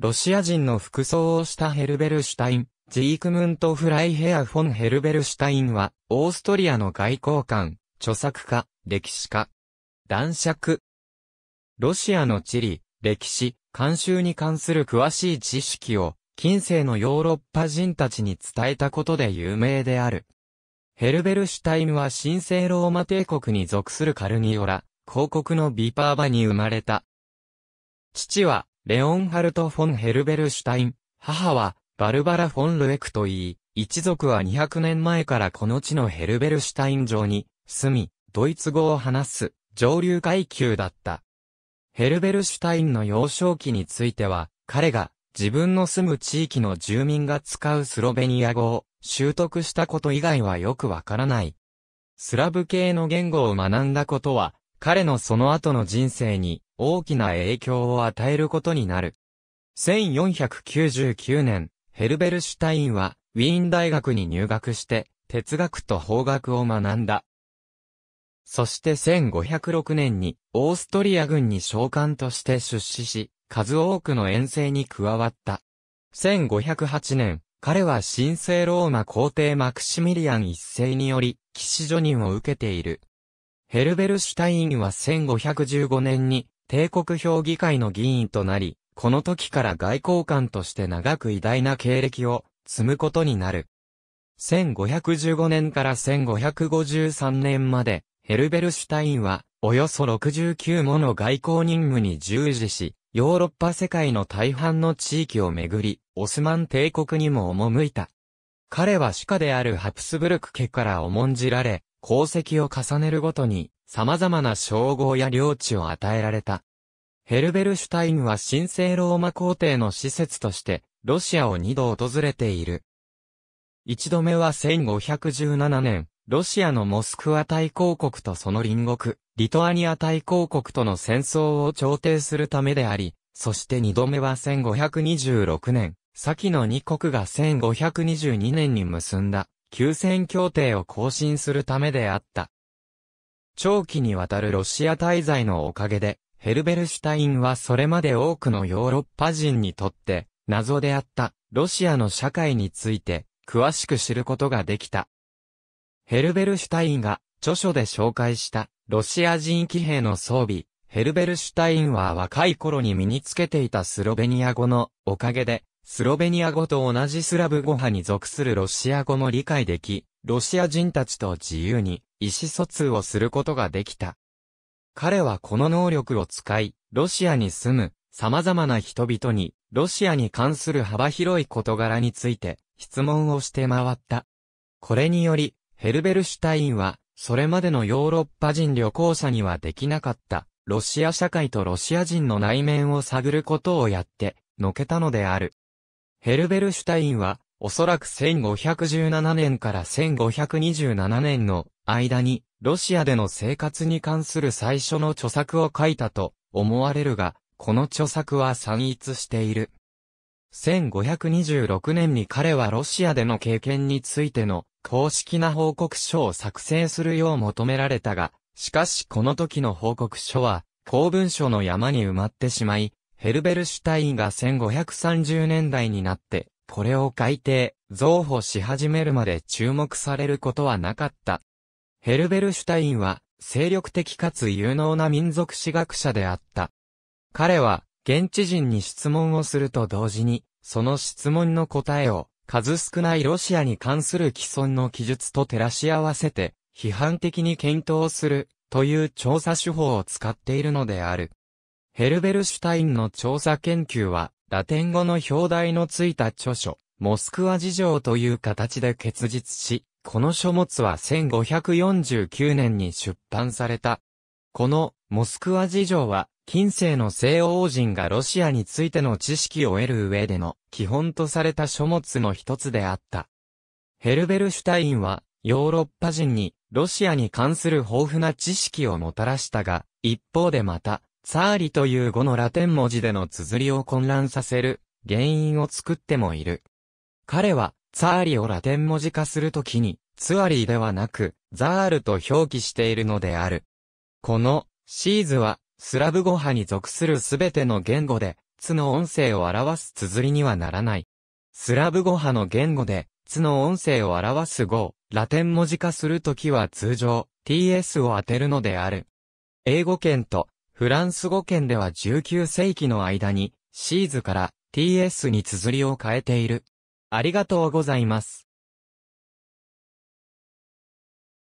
ロシア人の服装をしたヘルベルシュタイン、ジークムント・フライヘア・フォン・ヘルベルシュタインは、オーストリアの外交官、著作家、歴史家、男爵。ロシアの地理、歴史、慣習に関する詳しい知識を、近世のヨーロッパ人たちに伝えたことで有名である。ヘルベルシュタインは神聖ローマ帝国に属するカルニオラ、広告のビパーバに生まれた。父は、レオンハルト・フォン・ヘルベルシュタイン、母は、バルバラ・フォン・ルエクといい、一族は200年前からこの地のヘルベルシュタイン城に、住み、ドイツ語を話す、上流階級だった。ヘルベルシュタインの幼少期については、彼が、自分の住む地域の住民が使うスロベニア語を習得したこと以外はよくわからない。スラブ系の言語を学んだことは、彼のその後の人生に大きな影響を与えることになる。1499年、ヘルベルシュタインは、ウィーン大学に入学して、哲学と法学を学んだ。そして1506年に、オーストリア軍に将官として出資し、数多くの遠征に加わった。1508年、彼は神聖ローマ皇帝マクシミリアン一世により、騎士助任を受けている。ヘルベルシュタインは1515年に、帝国評議会の議員となり、この時から外交官として長く偉大な経歴を積むことになる。1515年から1553年まで、ヘルベルシュタインは、およそ69もの外交任務に従事し、ヨーロッパ世界の大半の地域をめぐり、オスマン帝国にも赴いた。彼は主科であるハプスブルク家から重んじられ、功績を重ねるごとに、様々な称号や領地を与えられた。ヘルベルシュタインは神聖ローマ皇帝の施設として、ロシアを二度訪れている。一度目は1517年、ロシアのモスクワ大公国とその隣国、リトアニア大公国との戦争を調停するためであり、そして二度目は1526年、先の二国が1522年に結んだ、休戦協定を更新するためであった。長期にわたるロシア滞在のおかげで、ヘルベルシュタインはそれまで多くのヨーロッパ人にとって、謎であったロシアの社会について詳しく知ることができた。ヘルベルシュタインが著書で紹介したロシア人騎兵の装備、ヘルベルシュタインは若い頃に身につけていたスロベニア語のおかげで、スロベニア語と同じスラブ語派に属するロシア語も理解でき、ロシア人たちと自由に意思疎通をすることができた。彼はこの能力を使い、ロシアに住む様々な人々に、ロシアに関する幅広い事柄について質問をして回った。これにより、ヘルベルシュタインは、それまでのヨーロッパ人旅行者にはできなかった、ロシア社会とロシア人の内面を探ることをやって、のけたのである。ヘルベルシュタインは、おそらく1517年から1527年の間に、ロシアでの生活に関する最初の著作を書いたと思われるが、この著作は散逸している。1526年に彼はロシアでの経験についての公式な報告書を作成するよう求められたが、しかしこの時の報告書は公文書の山に埋まってしまい、ヘルベルシュタインが1530年代になって、これを改定、増補し始めるまで注目されることはなかった。ヘルベルシュタインは、精力的かつ有能な民族史学者であった。彼は、現地人に質問をすると同時に、その質問の答えを、数少ないロシアに関する既存の記述と照らし合わせて、批判的に検討する、という調査手法を使っているのである。ヘルベルシュタインの調査研究は、ラテン語の表題のついた著書、モスクワ事情という形で結実し、この書物は1549年に出版された。このモスクワ事情は、近世の西欧人がロシアについての知識を得る上での基本とされた書物の一つであった。ヘルベルシュタインは、ヨーロッパ人にロシアに関する豊富な知識をもたらしたが、一方でまた、ツァーリという語のラテン文字での綴りを混乱させる原因を作ってもいる。彼はツァーリをラテン文字化するときに、ツアリーではなく、ザールと表記しているのである。この、シーズは、スラブ語派に属するすべての言語で、ツの音声を表す綴りにはならない。スラブ語派の言語で、ツの音声を表す語を、ラテン文字化するときは通常、ts を当てるのである。英語圏と、フランス語圏では19世紀の間に、シーズから ts に綴りを変えている。ありがとうございます。